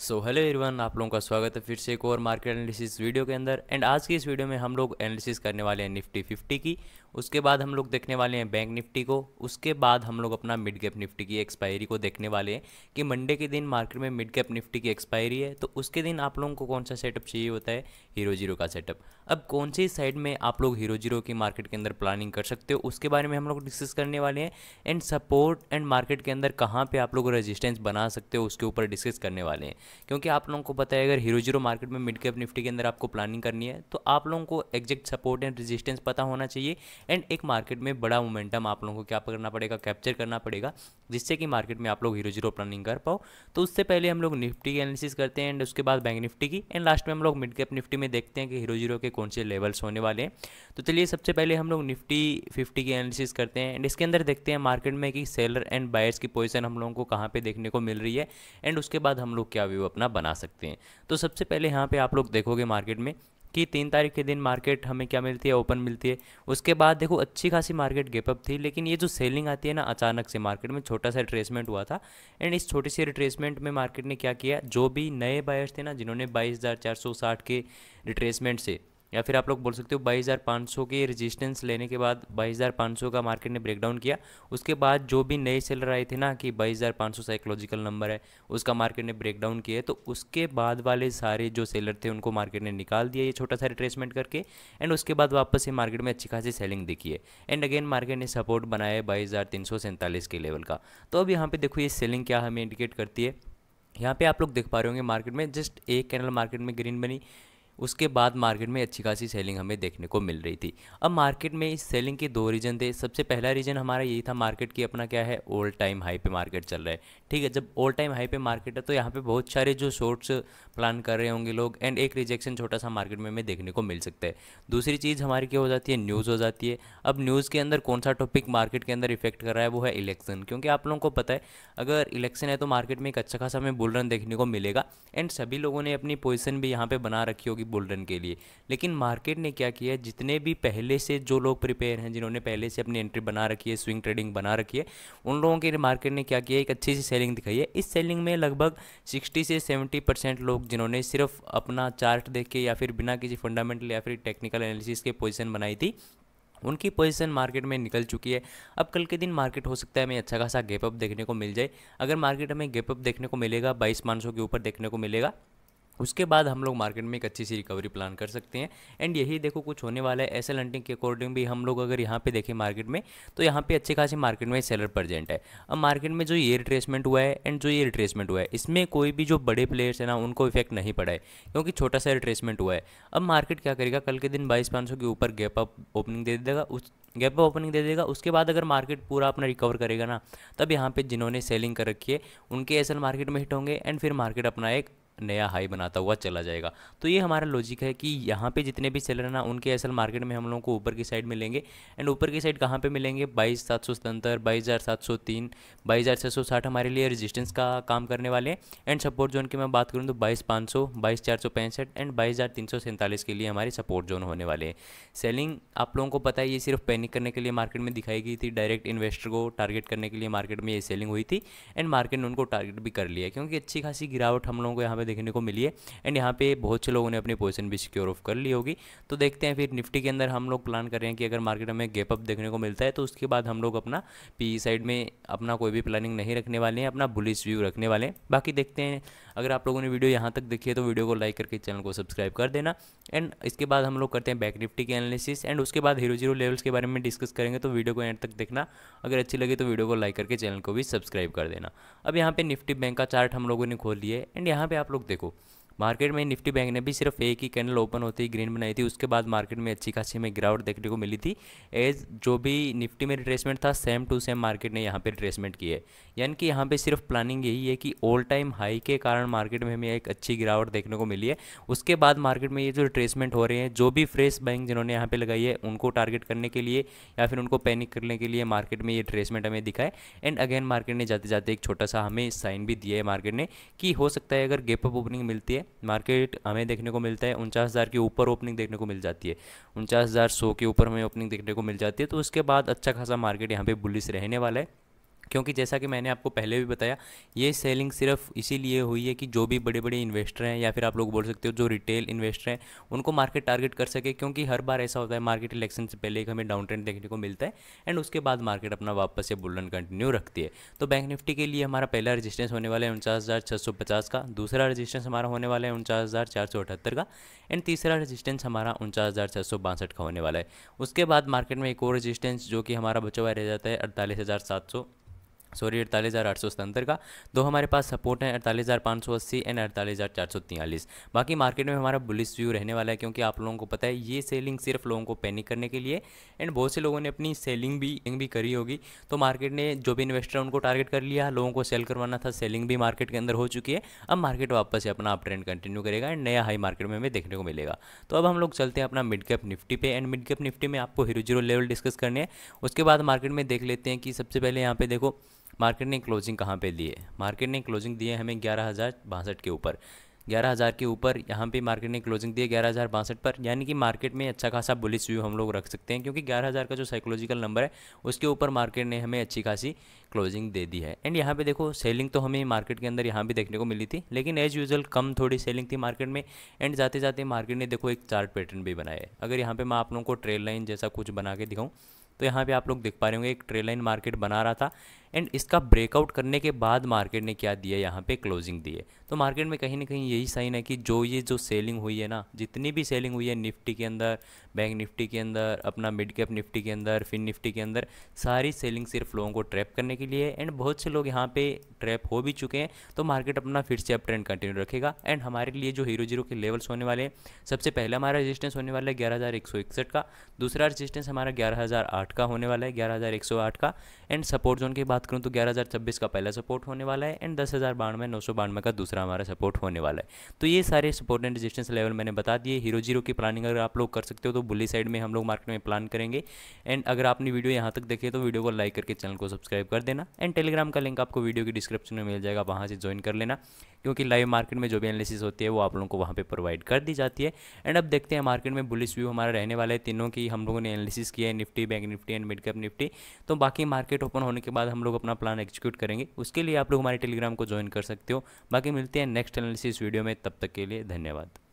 so hello everyone आप लोगों का स्वागत है फिर से एक और मार्केट एनालिसिस वीडियो के अंदर एंड आज की इस वीडियो में हम लोग एनालिसिस करने वाले हैं निफ्टी 50 की उसके बाद हम लोग देखने वाले हैं बैंक निफ्टी को उसके बाद हम लोग अपना मिड गैप निफ्टी की एक्सपायरी को देखने वाले हैं कि मंडे के दिन मार्केट में मिड गैप निफ्टी की एक्सपायरी है तो उसके दिन आप लोगों को कौन सा सेटअप चाहिए होता है हीरो जीरो का सेटअप अब कौन सी साइड में आप लोग हीरो जीरो की मार्केट के अंदर प्लानिंग कर सकते हो उसके बारे में हम लोग डिस्कस करने वाले हैं एंड सपोर्ट एंड मार्केट के अंदर कहाँ पर आप लोग रजिस्टेंस बना सकते हो उसके ऊपर डिस्कस करने वाले हैं क्योंकि आप लोगों को पता है अगर हीरो जीरो मार्केट में मिड कैप निफ्टी के अंदर आपको प्लानिंग करनी है तो आप लोगों को एग्जैक्ट सपोर्ट एंड रेजिस्टेंस पता होना चाहिए एंड एक मार्केट में बड़ा मोमेंटम आप लोगों को क्या करना पड़ेगा कैप्चर करना पड़ेगा जिससे कि मार्केट में आप लोग हीरो जीरो प्लानिंग कर पाओ तो उससे पहले हम लोग निफ्टी की एनालिसिस करते हैं एंड उसके बाद बैंक निफ्टी की एंड लास्ट में हम लोग मिड कैप निफ्टी में देखते हैं कि हीरो जीरो के कौन से लेवल्स होने वाले हैं तो चलिए सबसे पहले हम लोग निफ्टी फिफ्टी की एनालिसिस करते हैं एंड इसके अंदर देखते हैं मार्केट में कि सेलर एंड बायर्स की पोजिशन हम लोगों को कहाँ पर देखने को मिल रही है एंड उसके बाद हम लोग क्या व्यू पोर्टफोलियो अपना बना सकते हैं तो सबसे पहले यहाँ पे आप लोग देखोगे मार्केट में कि तीन तारीख के दिन मार्केट हमें क्या मिलती है ओपन मिलती है उसके बाद देखो अच्छी खासी मार्केट गेपअप थी लेकिन ये जो सेलिंग आती है ना अचानक से मार्केट में छोटा सा रिट्रेसमेंट हुआ था एंड इस छोटी सी रिट्रेसमेंट में मार्केट ने क्या किया जो भी नए बायर्स थे ना जिन्होंने बाईस के रिट्रेसमेंट से या फिर आप लोग बोल सकते हो 22,500 के रेजिस्टेंस लेने के बाद 22,500 का मार्केट ने ब्रेकडाउन किया उसके बाद जो भी नए सेलर आए थे ना कि 22,500 साइकोलॉजिकल नंबर है उसका मार्केट ने ब्रेकडाउन किया तो उसके बाद वाले सारे जो सेलर थे उनको मार्केट ने निकाल दिया ये छोटा सा रिट्रेसमेंट करके एंड उसके बाद वापस ये मार्केट में अच्छी खासी सेलिंग दिखी है एंड अगेन मार्केट ने सपोर्ट बनाया है बाईस के लेवल का तो अब यहाँ पर देखो ये सेलिंग क्या हमें इंडिकेट करती है यहाँ पे आप लोग देख पा रहे होंगे मार्केट में जस्ट एक कैनल मार्केट में ग्रीन बनी उसके बाद मार्केट में अच्छी खासी सेलिंग हमें देखने को मिल रही थी अब मार्केट में इस सेलिंग के दो रीजन थे सबसे पहला रीजन हमारा यही था मार्केट की अपना क्या है ओल्ड टाइम हाई पे मार्केट चल रहा है ठीक है जब ऑल टाइम हाई पे मार्केट है तो यहाँ पे बहुत सारे जो शॉर्ट्स प्लान कर रहे होंगे लोग एंड एक रिजेक्शन छोटा सा मार्केट में हमें देखने को मिल सकता है दूसरी चीज़ हमारी क्या हो जाती है न्यूज़ हो जाती है अब न्यूज़ के अंदर कौन सा टॉपिक मार्केट के अंदर इफेक्ट कर रहा है वो है इलेक्शन क्योंकि आप लोगों को पता है अगर इलेक्शन है तो मार्केट में एक अच्छा खासा हमें बुल रन देखने को मिलेगा एंड सभी लोगों ने अपनी पोजिशन भी यहाँ पर बना रखी होगी बुल रन के लिए लेकिन मार्केट ने क्या किया है जितने भी पहले से जो लोग प्रिपेयर हैं जिन्होंने पहले से अपनी एंट्री बना रखी है स्विंग ट्रेडिंग बना रखी है उन लोगों के मार्केट ने क्या किया एक अच्छी सी सेलिंग दिखाई है इस सेलिंग में लगभग 60 से 70 परसेंट लोग जिन्होंने सिर्फ अपना चार्ट देख के या फिर बिना किसी फंडामेंटल या फिर टेक्निकल एनालिसिस के पोजीशन बनाई थी उनकी पोजीशन मार्केट में निकल चुकी है अब कल के दिन मार्केट हो सकता है हमें अच्छा खासा गैप अप देखने को मिल जाए अगर मार्केट हमें गैप अप देखने को मिलेगा बाईस पाँच के ऊपर देखने को मिलेगा उसके बाद हम लोग मार्केट में एक अच्छी सी रिकवरी प्लान कर सकते हैं एंड यही देखो कुछ होने वाला है एस एल हंटिंग के अकॉर्डिंग भी हम लोग अगर यहाँ पे देखें मार्केट में तो यहाँ पे अच्छे खासी मार्केट में सेलर प्रजेंट है अब मार्केट में जो ये रिट्रेसमेंट हुआ है एंड जो ये रिट्रेसमेंट हुआ है इसमें कोई भी जो बड़े प्लेयर्स है ना उनको इफेक्ट नहीं पड़ा है क्योंकि छोटा सा रिट्रेसमेंट हुआ है अब मार्केट क्या करेगा कल के दिन बाईस पाँच के ऊपर गैप अप ओपनिंग दे देगा उस गैप अप ओपनिंग दे देगा उसके बाद अगर मार्केट पूरा अपना रिकवर करेगा ना तब यहाँ पे जिन्होंने सेलिंग कर रखी है उनके एस मार्केट में हिट होंगे एंड फिर मार्केट अपना एक नया हाई बनाता हुआ चला जाएगा तो ये हमारा लॉजिक है कि यहाँ पे जितने भी सेलर हैं ना उनके असल मार्केट में हम लोगों को ऊपर की साइड मिलेंगे एंड ऊपर की साइड कहाँ पे मिलेंगे बाईस सात सौ सतहत्तर बाईस हज़ार सात सौ तीन बाईस हज़ार छः सौ साठ हमारे लिए रेजिस्टेंस का काम करने वाले हैं एंड सपोर्ट जोन की मैं बात करूँ तो बाईस पाँच सौ बाईस चार सौ पैंसठ एंड बाईस हज़ार तीन सौ सैंतालीस के लिए हमारे सपोर्ट जोन होने वाले हैं सेलिंग आप लोगों को पता है ये सिर्फ पैनिक करने के लिए मार्केट में दिखाई गई थी डायरेक्ट इन्वेस्टर को टारगेट करने के लिए मार्केट में ये सेलिंग हुई थी एंड मार्केट ने उनको टारगेट भी कर लिया क्योंकि अच्छी खासी गिरावट हम लोगों को यहाँ पर देखने को मिली है एंड यहाँ पे बहुत से लोगों ने अपनी पोजिशन भी सिक्योर ऑफ कर ली होगी तो देखते हैं फिर निफ्टी के अंदर हम लोग प्लान कर रहे हैं कि अगर मार्केट हमें गैप अप देखने को मिलता है तो उसके बाद हम लोग अपना पी साइड में अपना कोई भी प्लानिंग नहीं रखने वाले हैं अपना बुलिस व्यू रखने वाले हैं बाकी देखते हैं अगर आप लोगों ने वीडियो यहाँ तक देखी है तो वीडियो को लाइक करके चैनल को सब्सक्राइब कर देना एंड इसके बाद हम लोग करते हैं बैक निफ्टी के एनालिसिस एंड उसके बाद हीरो जीरो लेवल्स के बारे में डिस्कस करेंगे तो वीडियो को एंड तक देखना अगर अच्छी लगे तो वीडियो को लाइक करके चैनल को भी सब्सक्राइब कर देना अब यहाँ पे निफ्टी बैंक का चार्ट हम लोगों ने खोल लिया है एंड यहाँ पे आप लोग लोग देखो मार्केट में निफ्टी बैंक ने भी सिर्फ एक ही कैंडल ओपन होती ही ग्रीन बनाई थी उसके बाद मार्केट में अच्छी खासी में गिरावट देखने को मिली थी एज जो भी निफ्टी में रिट्रेसमेंट था सेम टू सेम मार्केट ने यहाँ पर रिट्रेसमेंट की है यानी कि यहाँ पर सिर्फ प्लानिंग यही है कि ऑल टाइम हाई के कारण मार्केट में हमें एक अच्छी गिरावट देखने को मिली है उसके बाद मार्केट में ये जो रिट्रेसमेंट हो रहे हैं जो भी फ्रेश बैंक जिन्होंने यहाँ पर लगाई है उनको टारगेट करने के लिए या फिर उनको पैनिक करने के लिए मार्केट में ये रिट्रेसमेंट हमें दिखाए एंड अगेन मार्केट ने जाते जाते एक छोटा सा हमें साइन भी दिया है मार्केट ने कि हो सकता है अगर गैप अप ओपनिंग मिलती है मार्केट हमें देखने को मिलता है उनचास हज़ार के ऊपर ओपनिंग देखने को मिल जाती है उनचास हज़ार सौ के ऊपर हमें ओपनिंग देखने को मिल जाती है तो उसके बाद अच्छा खासा मार्केट यहाँ पे बुलिस रहने वाला है क्योंकि जैसा कि मैंने आपको पहले भी बताया ये सेलिंग सिर्फ इसीलिए हुई है कि जो भी बड़े बड़े इन्वेस्टर हैं या फिर आप लोग बोल सकते हो जो रिटेल इन्वेस्टर हैं उनको मार्केट टारगेट कर सके क्योंकि हर बार ऐसा होता है मार्केट इलेक्शन से पहले हमें डाउन ट्रेंड देखने को मिलता है एंड उसके बाद मार्केट अपना वापस से बुलन कंटिन्यू रखती है तो बैंक निफ्टी के लिए हमारा पहला रजिस्टेंस होने वाला है उनचास का दूसरा रजिस्टेंस हमारा होने वाला है उनचास का एंड तीसरा रजिस्टेंस हमारा उनचास का होने वाला है उसके बाद मार्केट में एक और रजिस्टेंस जो कि हमारा बचा हुआ रह जाता है अड़तालीस सॉरी अड़तालीस हज़ार आठ सौ सतर का दो हमारे पास सपोर्ट है अड़तालीस हज़ार पाँच सौ अस्सी एंड अड़तालीस हज़ार चार सौ तियालीस बाकी मार्केट में हमारा बुलिस व्यू रहने वाला है क्योंकि आप लोगों को पता है ये सेलिंग सिर्फ लोगों को पैनिक करने के लिए एंड बहुत से लोगों ने अपनी सेलिंग भी भी करी होगी तो मार्केट ने जो भी इन्वेस्टर उनको टारगेट कर लिया लोगों को सेल करवाना था सेलिंग भी मार्केट के अंदर हो चुकी है अब मार्केट वापस से अपना अप ट्रेंड कंटिन्यू करेगा एंड नया हाई मार्केट में हमें देखने को मिलेगा तो अब हम लोग चलते हैं अपना मिड कैप निफ्टी पे एंड मिड कैप निफ्टी में आपको हीरो जीरो लेवल डिस्कस करने हैं उसके बाद मार्केट में देख लेते हैं कि सबसे पहले यहाँ पे देखो मार्केट ने क्लोजिंग कहाँ पे दिए मार्केट ने क्लोजिंग दिए हमें ग्यारह हज़ार बासठ के ऊपर ग्यारह हज़ार के ऊपर यहाँ पे मार्केट ने क्लोजिंग दी है ग्यारह हज़ार बासठ पर यानी कि मार्केट में अच्छा खासा बुलिस व्यू हम लोग रख सकते हैं क्योंकि ग्यारह हज़ार का जो साइकोलॉजिकल नंबर है उसके ऊपर मार्केट ने हमें अच्छी खासी क्लोजिंग दे दी है एंड यहाँ पे देखो सेलिंग तो हमें मार्केट के अंदर यहाँ भी देखने को मिली थी लेकिन एज यूजल कम थोड़ी सेलिंग थी मार्केट में एंड जाते जाते मार्केट ने देखो एक चार्ट पैटर्न भी बनाया अगर यहाँ पर मैं आप लोगों को ट्रेल लाइन जैसा कुछ बना के दिखाऊँ तो यहाँ पे आप लोग देख पा रहे होंगे एक ट्रेल लाइन मार्केट बना रहा था एंड इसका ब्रेकआउट करने के बाद मार्केट ने क्या दिया यहाँ पे क्लोजिंग दी है तो मार्केट में कहीं ना कहीं यही साइन है कि जो ये जो सेलिंग हुई है ना जितनी भी सेलिंग हुई है निफ्टी के अंदर बैंक निफ्टी के अंदर अपना मिड कैप निफ्टी के अंदर फिन निफ्टी के अंदर सारी सेलिंग सिर्फ लोगों को ट्रैप करने के लिए एंड बहुत से लोग यहाँ पर ट्रैप हो भी चुके हैं तो मार्केट अपना फिर से अप ट्रेंड कंटिन्यू रखेगा एंड हमारे लिए जो हीरो जीरो के लेवल्स होने वाले हैं सबसे पहले हमारा रजिस्टेंस होने वाला है ग्यारह का दूसरा रजिस्टेंस हमारा ग्यारह आठ का होने वाला है ग्यारह हज़ार एक सौ आठ का एंड सपोर्ट जोन की बात करूँ तो ग्यारह हज़ार छब्बीस का पहला सपोर्ट होने वाला है एंड दस हज़ार बानवे नौ सौ बानवे का दूसरा हमारा सपोर्ट होने वाला है तो ये सारे सपोर्ट एंड रजिस्टेंस लेवल मैंने बता दिए हीरो जीरो की प्लानिंग अगर आप लोग कर सकते हो तो बुली साइड में हम लोग मार्केट में प्लान करेंगे एंड अगर आपने वीडियो यहाँ तक देखे तो वीडियो को लाइक करके चैनल को सब्सक्राइब कर देना एंड टेलीग्राम का लिंक आपको वीडियो की डिस्क्रिप्शन में मिल जाएगा वहाँ से ज्वाइन कर लेना क्योंकि लाइव मार्केट में जो भी एनालिसिस होती है वो आप लोगों को वहाँ पे प्रोवाइड कर दी जाती है एंड अब देखते हैं मार्केट में बुलिस व्यू हमारा रहने वाला है तीनों की हम लोगों ने एनालिसिस किया है Nifty bank Nifty Nifty and mid cap Nifty तो बाकी मार्केट ओपन होने के बाद हम लोग अपना प्लान एक्जीक्यूट करेंगे उसके लिए आप लोग हमारे टेलीग्राम को ज्वाइन कर सकते हो बाकी मिलते हैं नेक्स्ट एनालिसिस वीडियो में तब तक के लिए धन्यवाद